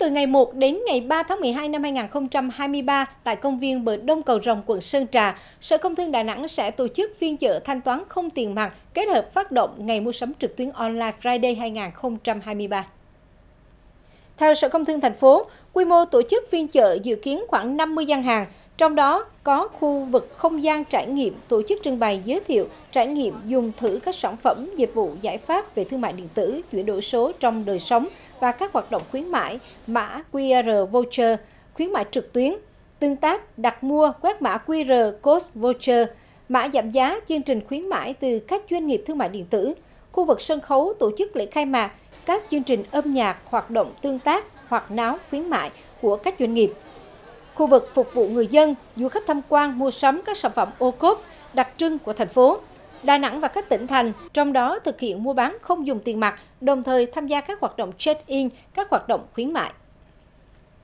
Từ ngày 1 đến ngày 3 tháng 12 năm 2023 tại công viên bờ Đông Cầu Rồng, quận Sơn Trà, Sở Công Thương Đà Nẵng sẽ tổ chức phiên chợ thanh toán không tiền mặt kết hợp phát động ngày mua sắm trực tuyến online Friday 2023. Theo Sở Công Thương thành phố, quy mô tổ chức phiên chợ dự kiến khoảng 50 gian hàng, trong đó có khu vực không gian trải nghiệm tổ chức trưng bày giới thiệu, trải nghiệm dùng thử các sản phẩm, dịch vụ, giải pháp về thương mại điện tử, chuyển đổi số trong đời sống và các hoạt động khuyến mãi, mã QR voucher, khuyến mại trực tuyến, tương tác, đặt mua, quét mã QR code voucher, mã giảm giá, chương trình khuyến mãi từ các doanh nghiệp thương mại điện tử, khu vực sân khấu tổ chức lễ khai mạc, các chương trình âm nhạc, hoạt động tương tác, hoạt náo, khuyến mại của các doanh nghiệp khu vực phục vụ người dân, du khách tham quan mua sắm các sản phẩm ô cốp đặc trưng của thành phố. Đà Nẵng và các tỉnh thành, trong đó thực hiện mua bán không dùng tiền mặt, đồng thời tham gia các hoạt động check in các hoạt động khuyến mại.